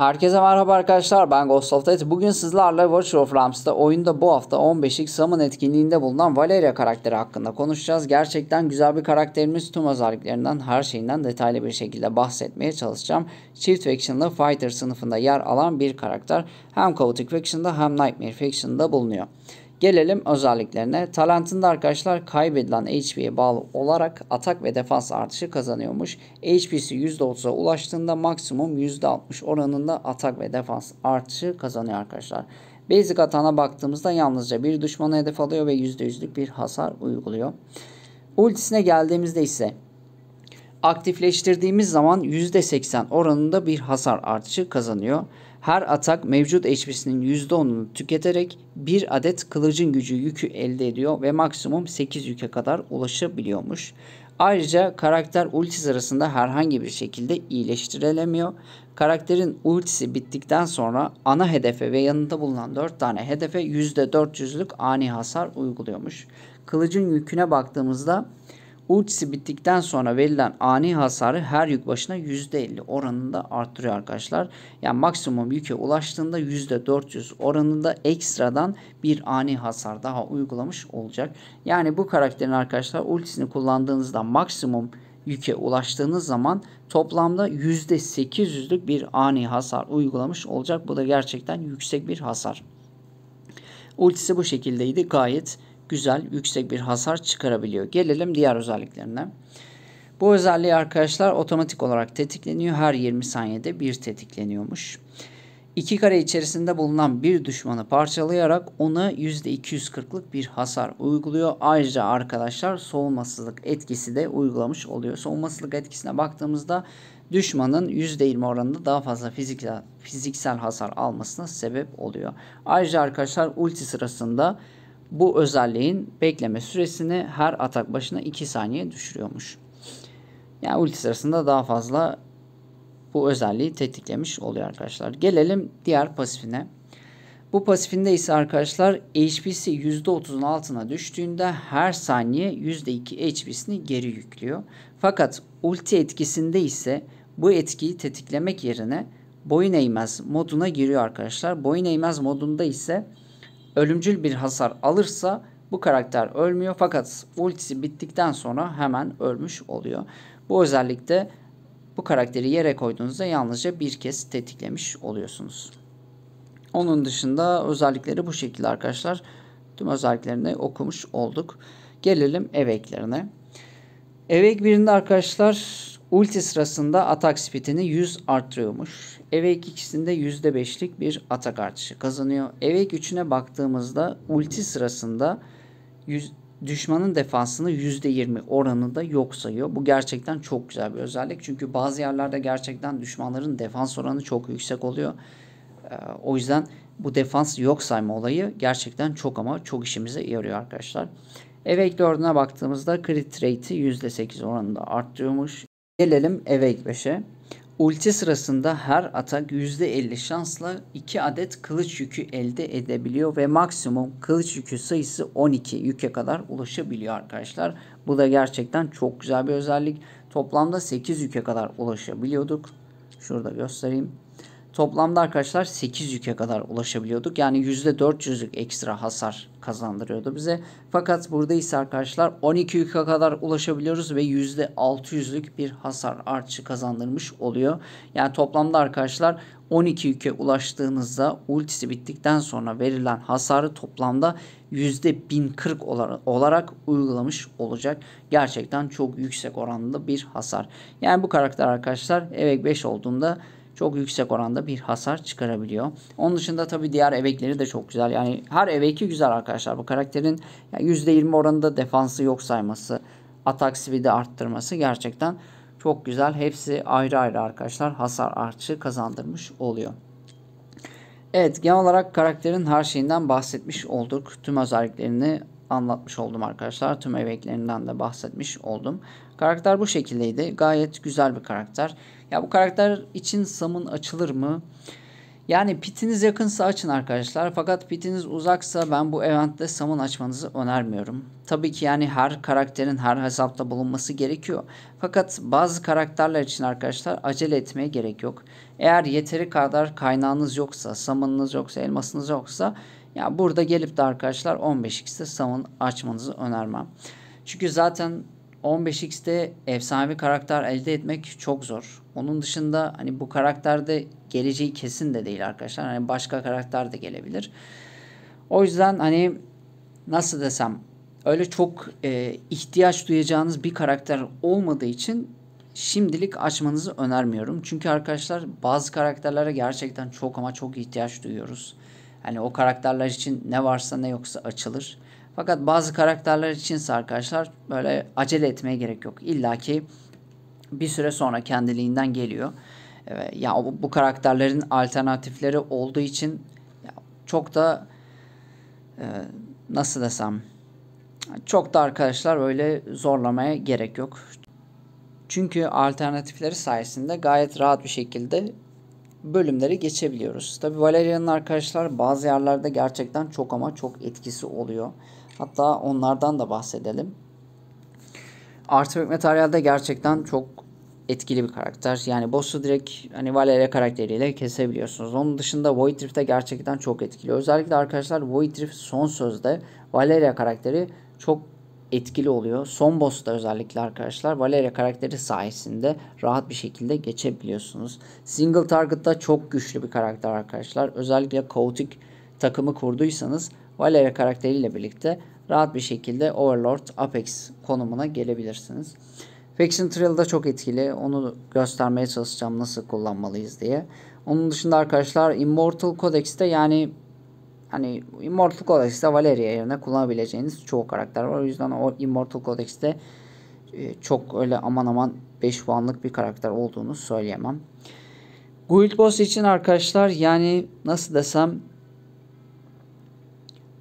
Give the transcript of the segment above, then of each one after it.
Herkese merhaba arkadaşlar ben Ghost of Death. Bugün sizlerle Watch of Rams'ta oyunda bu hafta 15x Summon etkinliğinde bulunan Valeria karakteri hakkında konuşacağız. Gerçekten güzel bir karakterimiz tüm özelliklerinden her şeyinden detaylı bir şekilde bahsetmeye çalışacağım. Çift Faction'lı Fighter sınıfında yer alan bir karakter hem Chaotic Faction'da hem Nightmare Faction'da bulunuyor. Gelelim özelliklerine. Talentinde arkadaşlar kaybedilen HP'ye bağlı olarak atak ve defans artışı kazanıyormuş. HP'si %30'a ulaştığında maksimum %60 oranında atak ve defans artışı kazanıyor arkadaşlar. Basic atana baktığımızda yalnızca bir düşmanı hedef alıyor ve %100'lük bir hasar uyguluyor. Ultisine geldiğimizde ise aktifleştirdiğimiz zaman %80 oranında bir hasar artışı kazanıyor. Her atak mevcut HP'sinin %10'unu tüketerek bir adet kılıcın gücü yükü elde ediyor ve maksimum 8 yüke kadar ulaşabiliyormuş. Ayrıca karakter ulti arasında herhangi bir şekilde iyileştirilemiyor. Karakterin ultisi bittikten sonra ana hedefe ve yanında bulunan 4 tane hedefe %400'lük ani hasar uyguluyormuş. Kılıcın yüküne baktığımızda Ultisi bittikten sonra verilen ani hasarı her yük başına %50 oranında arttırıyor arkadaşlar. Yani maksimum yüke ulaştığında %400 oranında ekstradan bir ani hasar daha uygulamış olacak. Yani bu karakterin arkadaşlar ultisini kullandığınızda maksimum yüke ulaştığınız zaman toplamda %800'lük bir ani hasar uygulamış olacak. Bu da gerçekten yüksek bir hasar. Ultisi bu şekildeydi. Gayet güzel, yüksek bir hasar çıkarabiliyor. Gelelim diğer özelliklerine. Bu özelliği arkadaşlar otomatik olarak tetikleniyor. Her 20 saniyede bir tetikleniyormuş. İki kare içerisinde bulunan bir düşmanı parçalayarak ona %240'lık bir hasar uyguluyor. Ayrıca arkadaşlar soğumasızlık etkisi de uygulamış oluyor. Soğumasızlık etkisine baktığımızda düşmanın %20 oranında daha fazla fiziksel, fiziksel hasar almasına sebep oluyor. Ayrıca arkadaşlar ulti sırasında bu özelliğin bekleme süresini her atak başına 2 saniye düşürüyormuş. Yani ulti sırasında daha fazla bu özelliği tetiklemiş oluyor arkadaşlar. Gelelim diğer pasifine. Bu pasifinde ise arkadaşlar HP'si %30'un altına düştüğünde her saniye %2 HP'sini geri yüklüyor. Fakat ulti etkisinde ise bu etkiyi tetiklemek yerine boyun eğmez moduna giriyor arkadaşlar. Boyun eğmez modunda ise ölümcül bir hasar alırsa bu karakter ölmüyor fakat ultisi bittikten sonra hemen ölmüş oluyor. Bu özellikle bu karakteri yere koyduğunuzda yalnızca bir kez tetiklemiş oluyorsunuz. Onun dışında özellikleri bu şekilde arkadaşlar. Tüm özelliklerini okumuş olduk. Gelelim eveklerine. Evek birinde arkadaşlar Ulti sırasında atak speedini 100 arttırıyormuş. Evek ikisinde %5'lik bir atak artışı kazanıyor. Evek 3'üne baktığımızda ulti sırasında 100, düşmanın defansını %20 oranında yok sayıyor. Bu gerçekten çok güzel bir özellik. Çünkü bazı yerlerde gerçekten düşmanların defans oranı çok yüksek oluyor. Ee, o yüzden bu defans yok sayma olayı gerçekten çok ama çok işimize yarıyor arkadaşlar. Evek 4'üne baktığımızda crit rate'i %8 oranında arttırıyormuş. Gelelim eve E5'e. Ulti sırasında her atak %50 şansla 2 adet kılıç yükü elde edebiliyor ve maksimum kılıç yükü sayısı 12 yüke kadar ulaşabiliyor arkadaşlar. Bu da gerçekten çok güzel bir özellik. Toplamda 8 yüke kadar ulaşabiliyorduk. Şurada göstereyim. Toplamda arkadaşlar 8 yüke kadar ulaşabiliyorduk. Yani %400'lük ekstra hasar kazandırıyordu bize. Fakat burada ise arkadaşlar 12 yüke kadar ulaşabiliyoruz ve %600'lük bir hasar artışı kazandırmış oluyor. Yani toplamda arkadaşlar 12 yüke ulaştığınızda ultisi bittikten sonra verilen hasarı toplamda %1040 olarak uygulamış olacak. Gerçekten çok yüksek oranda bir hasar. Yani bu karakter arkadaşlar EVEK 5 olduğunda çok yüksek oranda bir hasar çıkarabiliyor. Onun dışında tabii diğer evekleri de çok güzel. Yani her eveki güzel arkadaşlar. Bu karakterin %20 oranında defansı yok sayması, atak speed'i arttırması gerçekten çok güzel. Hepsi ayrı ayrı arkadaşlar hasar artışı kazandırmış oluyor. Evet genel olarak karakterin her şeyinden bahsetmiş olduk. Tüm özelliklerini anlatmış oldum arkadaşlar. Tüm evreklerinden de bahsetmiş oldum. Karakter bu şekildeydi. Gayet güzel bir karakter. Ya bu karakter için Sam'ın açılır mı? Yani pitiniz yakınsa açın arkadaşlar. Fakat pitiniz uzaksa ben bu eventte samın açmanızı önermiyorum. Tabii ki yani her karakterin her hesapta bulunması gerekiyor. Fakat bazı karakterler için arkadaşlar acele etmeye gerek yok. Eğer yeteri kadar kaynağınız yoksa, samınız yoksa, elmasınız yoksa ya burada gelip de arkadaşlar 15x'te savun açmanızı önermem. Çünkü zaten 15x'te efsane bir karakter elde etmek çok zor. Onun dışında hani bu karakterde geleceği kesin de değil arkadaşlar. Hani başka karakter de gelebilir. O yüzden hani nasıl desem öyle çok e, ihtiyaç duyacağınız bir karakter olmadığı için şimdilik açmanızı önermiyorum. Çünkü arkadaşlar bazı karakterlere gerçekten çok ama çok ihtiyaç duyuyoruz. Hani o karakterler için ne varsa ne yoksa açılır. Fakat bazı karakterler içinse arkadaşlar böyle acele etmeye gerek yok. İlla ki bir süre sonra kendiliğinden geliyor. Ee, ya bu, bu karakterlerin alternatifleri olduğu için ya, çok da e, nasıl desem çok da arkadaşlar öyle zorlamaya gerek yok. Çünkü alternatifleri sayesinde gayet rahat bir şekilde bölümlere geçebiliyoruz. Tabi Valerian'ın arkadaşlar bazı yerlerde gerçekten çok ama çok etkisi oluyor. Hatta onlardan da bahsedelim. Artwork materyalde gerçekten çok etkili bir karakter. Yani boss'u direkt hani Valeria karakteriyle kesebiliyorsunuz. Onun dışında Void Rift'e gerçekten çok etkili. Özellikle arkadaşlar Void Rift son sözde Valeria karakteri çok etkili oluyor. Son boss'ta özellikle arkadaşlar Valeria karakteri sayesinde rahat bir şekilde geçebiliyorsunuz. Single target'ta çok güçlü bir karakter arkadaşlar. Özellikle kaotik takımı kurduysanız Valeria karakteriyle birlikte rahat bir şekilde Overlord Apex konumuna gelebilirsiniz. Faction Trail'da çok etkili. Onu göstermeye çalışacağım nasıl kullanmalıyız diye. Onun dışında arkadaşlar Immortal Codex'te yani hani Immortal Codex'te Valeria yerine kullanabileceğiniz çoğu karakter var. O yüzden o Immortal Codex'te e, çok öyle aman aman 5 puanlık bir karakter olduğunu söyleyemem. Guild Boss için arkadaşlar yani nasıl desem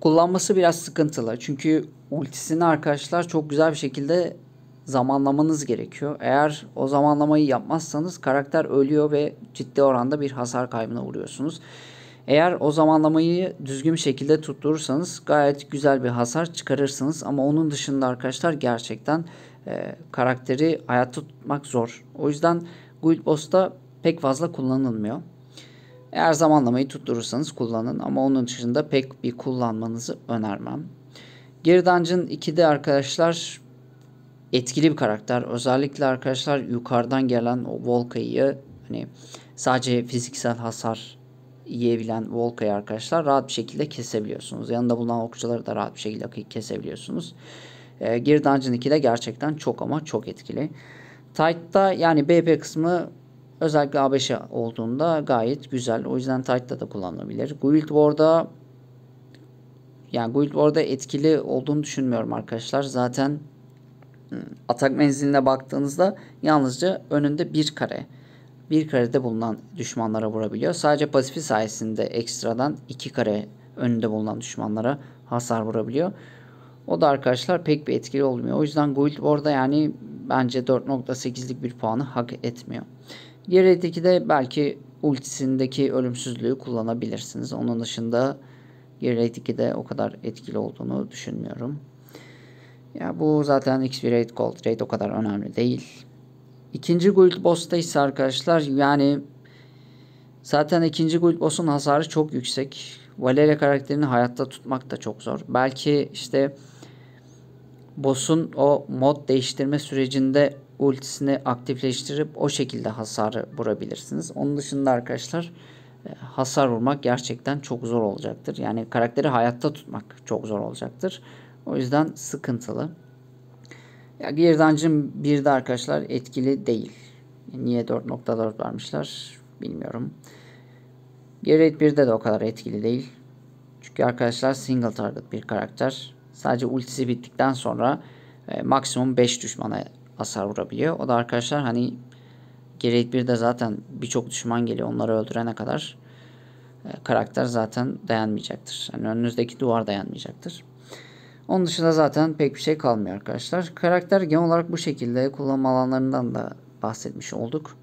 kullanması biraz sıkıntılı. Çünkü ultisini arkadaşlar çok güzel bir şekilde zamanlamanız gerekiyor. Eğer o zamanlamayı yapmazsanız karakter ölüyor ve ciddi oranda bir hasar kaybına uğruyorsunuz. Eğer o zamanlamayı düzgün bir şekilde tutturursanız gayet güzel bir hasar çıkarırsınız. Ama onun dışında arkadaşlar gerçekten e, karakteri hayatta tutmak zor. O yüzden Guild Boss'ta pek fazla kullanılmıyor. Eğer zamanlamayı tutturursanız kullanın ama onun dışında pek bir kullanmanızı önermem. Geri Dungeon 2'de arkadaşlar etkili bir karakter. Özellikle arkadaşlar yukarıdan gelen o Volka'yı hani sadece fiziksel hasar yiyebilen Volka'yı arkadaşlar rahat bir şekilde kesebiliyorsunuz. Yanında bulunan okçuları da rahat bir şekilde kesebiliyorsunuz. E, ee, Gear Dungeon 2 de gerçekten çok ama çok etkili. Tight'ta yani BP kısmı özellikle A5 olduğunda gayet güzel. O yüzden Tight'ta da kullanılabilir. Guild War'da yani Guild War'da etkili olduğunu düşünmüyorum arkadaşlar. Zaten hmm, atak menziline baktığınızda yalnızca önünde bir kare bir karede bulunan düşmanlara vurabiliyor. Sadece pasifi sayesinde ekstradan iki kare önünde bulunan düşmanlara hasar vurabiliyor. O da arkadaşlar pek bir etkili olmuyor. O yüzden Guild orada yani bence 4.8'lik bir puanı hak etmiyor. Diğer de belki ultisindeki ölümsüzlüğü kullanabilirsiniz. Onun dışında Geralt de o kadar etkili olduğunu düşünmüyorum. Ya bu zaten X1 Raid Gold Raid o kadar önemli değil. İkinci Guild Boss'ta ise arkadaşlar yani zaten ikinci Guild Boss'un hasarı çok yüksek. Valeria karakterini hayatta tutmak da çok zor. Belki işte boss'un o mod değiştirme sürecinde ultisini aktifleştirip o şekilde hasarı vurabilirsiniz. Onun dışında arkadaşlar e, hasar vurmak gerçekten çok zor olacaktır. Yani karakteri hayatta tutmak çok zor olacaktır. O yüzden sıkıntılı. Ya girdancım bir de arkadaşlar etkili değil. Niye 4.4 vermişler bilmiyorum. Gerrit 1'de de o kadar etkili değil. Çünkü arkadaşlar single target bir karakter. Sadece ultisi bittikten sonra e, maksimum 5 düşmana hasar vurabiliyor. O da arkadaşlar hani Gerrit 1'de zaten birçok düşman geliyor onları öldürene kadar e, karakter zaten dayanmayacaktır. Yani önünüzdeki duvar dayanmayacaktır. Onun dışında zaten pek bir şey kalmıyor arkadaşlar. Karakter genel olarak bu şekilde kullanma alanlarından da bahsetmiş olduk.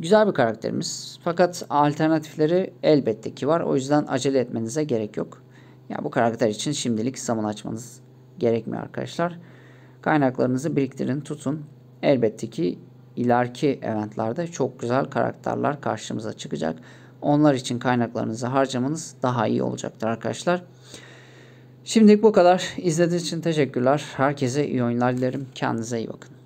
Güzel bir karakterimiz. Fakat alternatifleri elbette ki var. O yüzden acele etmenize gerek yok. Ya yani bu karakter için şimdilik zaman açmanız gerekmiyor arkadaşlar. Kaynaklarınızı biriktirin, tutun. Elbette ki ileriki eventlerde çok güzel karakterler karşımıza çıkacak. Onlar için kaynaklarınızı harcamanız daha iyi olacaktır arkadaşlar. Şimdilik bu kadar. İzlediğiniz için teşekkürler. Herkese iyi oyunlar dilerim. Kendinize iyi bakın.